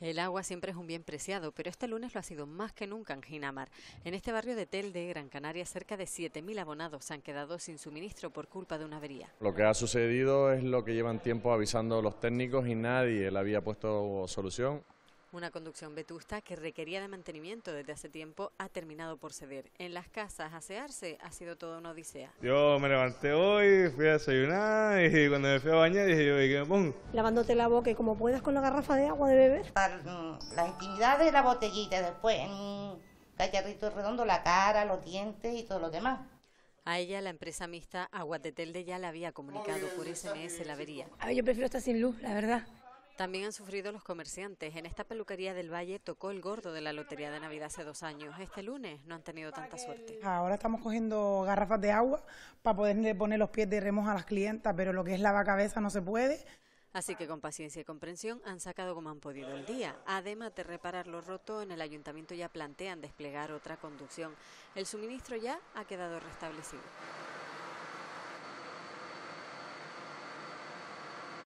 El agua siempre es un bien preciado, pero este lunes lo ha sido más que nunca en Ginamar. En este barrio de Tel de Gran Canaria, cerca de 7.000 abonados se han quedado sin suministro por culpa de una avería. Lo que ha sucedido es lo que llevan tiempo avisando los técnicos y nadie le había puesto solución. Una conducción vetusta que requería de mantenimiento desde hace tiempo ha terminado por ceder. En las casas, asearse ha sido toda una odisea. Yo me levanté hoy, fui a desayunar y cuando me fui a bañar dije yo, ¿qué me pongo? Lavándote la boca como puedas con la garrafa de agua de beber. Las intimidades de la botellita después en redondo, la cara, los dientes y todo lo demás. A ella la empresa mixta Aguatetelde ya la había comunicado por SMS la avería. A ver, yo prefiero estar sin luz, la verdad. También han sufrido los comerciantes. En esta peluquería del Valle tocó el gordo de la Lotería de Navidad hace dos años. Este lunes no han tenido tanta suerte. Ahora estamos cogiendo garrafas de agua para poder poner los pies de remos a las clientas, pero lo que es cabeza no se puede. Así que con paciencia y comprensión han sacado como han podido el día. Además de reparar lo roto, en el ayuntamiento ya plantean desplegar otra conducción. El suministro ya ha quedado restablecido.